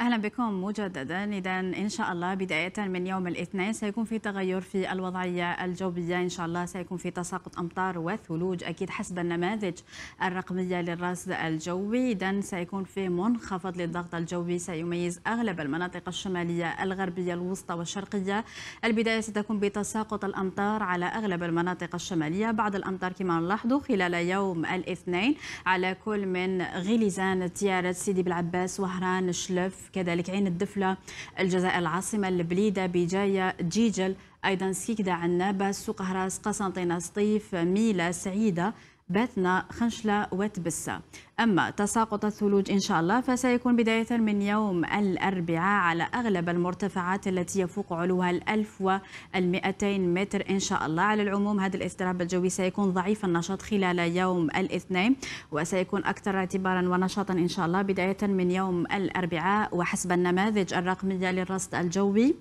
أهلا بكم مجددا إذا إن شاء الله بداية من يوم الاثنين سيكون في تغير في الوضعية الجوية إن شاء الله سيكون في تساقط أمطار وثلوج أكيد حسب النماذج الرقمية للرصد الجوي إذا سيكون في منخفض للضغط الجوي سيميز أغلب المناطق الشمالية الغربية الوسطى والشرقية البداية ستكون بتساقط الأمطار على أغلب المناطق الشمالية بعض الأمطار كما نلاحظ خلال يوم الاثنين على كل من غليزان تيارت سيدي بلعباس وهران شلف كذلك عين الدفلة الجزائر العاصمة البليدة بجاية جيجل أيضا سكيكدا عنابة سوق هراس قسنطينة سطيف ميلا سعيدة باتنا خنشلة وتبسة أما تساقط الثلوج إن شاء الله فسيكون بداية من يوم الأربعاء على أغلب المرتفعات التي يفوق علوها 1200 متر إن شاء الله على العموم هذا الاضطراب الجوي سيكون ضعيف النشاط خلال يوم الاثنين وسيكون أكثر اعتبارا ونشاطا إن شاء الله بداية من يوم الأربعاء وحسب النماذج الرقمية للرصد الجوي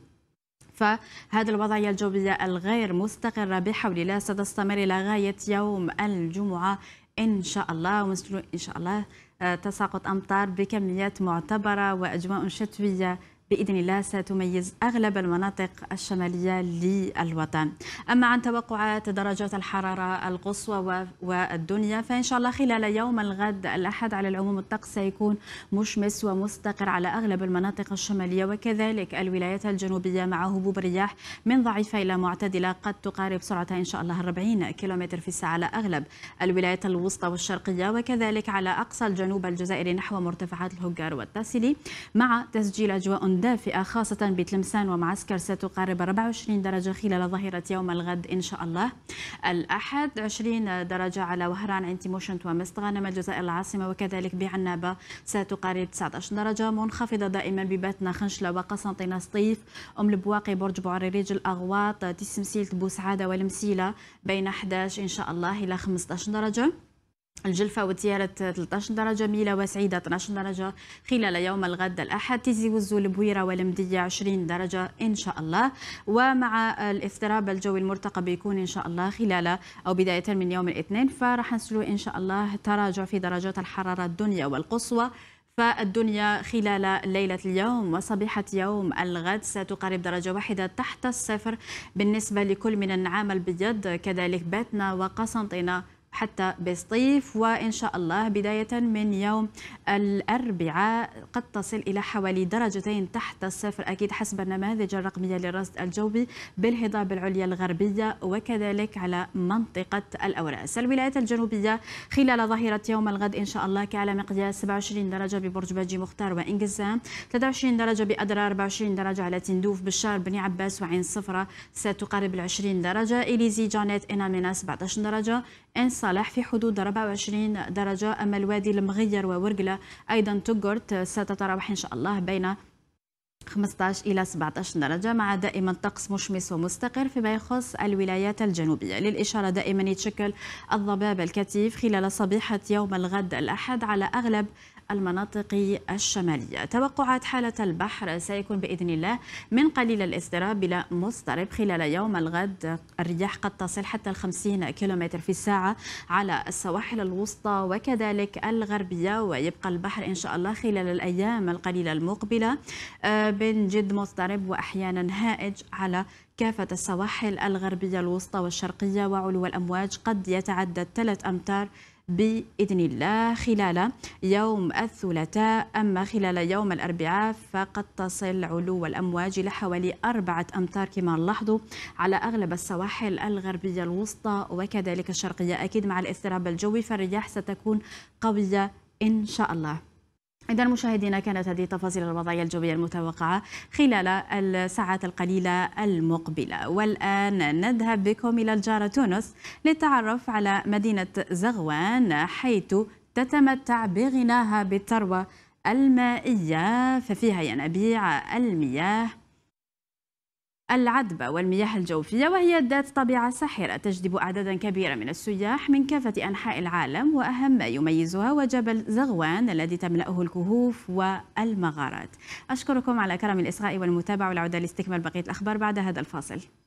فهذا الوضعية الجوية الغير مستقرة بحول الله ستستمر إلى غاية يوم الجمعة إن شاء الله ونستنوا إن شاء الله آه، تساقط أمطار بكميات معتبرة وأجواء شتوية بإذن الله ستميز أغلب المناطق الشمالية للوطن أما عن توقعات درجات الحرارة القصوى والدنيا فإن شاء الله خلال يوم الغد الأحد على العموم الطقس سيكون مشمس ومستقر على أغلب المناطق الشمالية وكذلك الولايات الجنوبية مع هبوب الرياح من ضعيفة إلى معتدلة قد تقارب سرعة إن شاء الله 40 كيلومتر في الساعة على أغلب الولايات الوسطى والشرقية وكذلك على أقصى الجنوب الجزائري نحو مرتفعات الهجار والتاسلي مع تسجيل أجواء دافئة خاصة بتلمسان ومعسكر ستقارب 24 درجة خلال ظهيرة يوم الغد إن شاء الله الأحد 20 درجة على وهران عند تيموشنت ومست غانم الجزائر العاصمة وكذلك بعنابة ستقارب 19 درجة منخفضة دائما بباتنا خنشلة وقسنطينة سطيف أم البواقي برج بعريريج الأغواط تسمسيلة بوسعادة والمسيلة بين 11 إن شاء الله إلى 15 درجة الجلفة وتيارة 13 درجة ميلة وسعيدة 12 درجة خلال يوم الغد الأحد تيزي وزو البويرة والمدية 20 درجة إن شاء الله ومع الاضطراب الجوي المرتقب بيكون إن شاء الله خلال أو بداية من يوم الاثنين فراح نسلو إن شاء الله تراجع في درجات الحرارة الدنيا والقصوى فالدنيا خلال ليلة اليوم وصبيحة يوم الغد ستقارب درجة واحدة تحت الصفر بالنسبة لكل من النعام البيض كذلك باتنا وقسنطينة حتى بسطيف وإن شاء الله بداية من يوم الأربعاء قد تصل إلى حوالي درجتين تحت الصفر أكيد حسب النماذج الرقمية للرصد الجوي بالهضاب العليا الغربية وكذلك على منطقة الأوراس الولايات الجنوبية خلال ظهيرة يوم الغد إن شاء الله كعلى مقياس 27 درجة ببرج باجي مختار وإنجزام 23 درجة بأدرى 24 درجة على تندوف بالشار بني عباس وعين صفرة ستقارب ال 20 درجة إليزي جانيت إنامينا 17 درجة إنس صالح في حدود 24 درجة أما الوادي المغير وورقلة أيضا تقرت ستتراوح إن شاء الله بين 15 إلى 17 درجة مع دائما طقس مشمس ومستقر فيما يخص الولايات الجنوبية للإشارة دائما يتشكل الضباب الكثيف خلال صبيحة يوم الغد الأحد على أغلب المناطق الشمالية توقعات حالة البحر سيكون بإذن الله من قليل الاضطراب إلى مضطرب خلال يوم الغد الرياح قد تصل حتى 50 كيلومتر في الساعة على السواحل الوسطى وكذلك الغربية ويبقى البحر إن شاء الله خلال الأيام القليلة المقبلة بين آه، جد مضطرب وأحيانا هائج على كافة السواحل الغربية الوسطى والشرقية وعلو الأمواج قد يتعدى 3 أمتار بإذن الله خلال يوم الثلاثاء أما خلال يوم الأربعاء فقد تصل علو الأمواج إلى حوالي أربعة أمتار كما نلاحظوا على أغلب السواحل الغربية الوسطى وكذلك الشرقية أكيد مع الاضطراب الجوي فالرياح ستكون قوية إن شاء الله إذا مشاهدينا كانت هذه تفاصيل الوضعية الجوية المتوقعة خلال الساعات القليلة المقبلة والآن نذهب بكم إلى الجارة تونس للتعرف على مدينة زغوان حيث تتمتع بغناها بالثروة المائية ففيها ينابيع المياه العذبة والمياه الجوفية وهي ذات طبيعة ساحرة تجذب أعدادا كبيرة من السياح من كافة أنحاء العالم وأهم ما يميزها وجبل زغوان الذي تملأه الكهوف والمغارات أشكركم على كرم الإصغاء والمتابعة والعودة لاستكمال بقية الأخبار بعد هذا الفاصل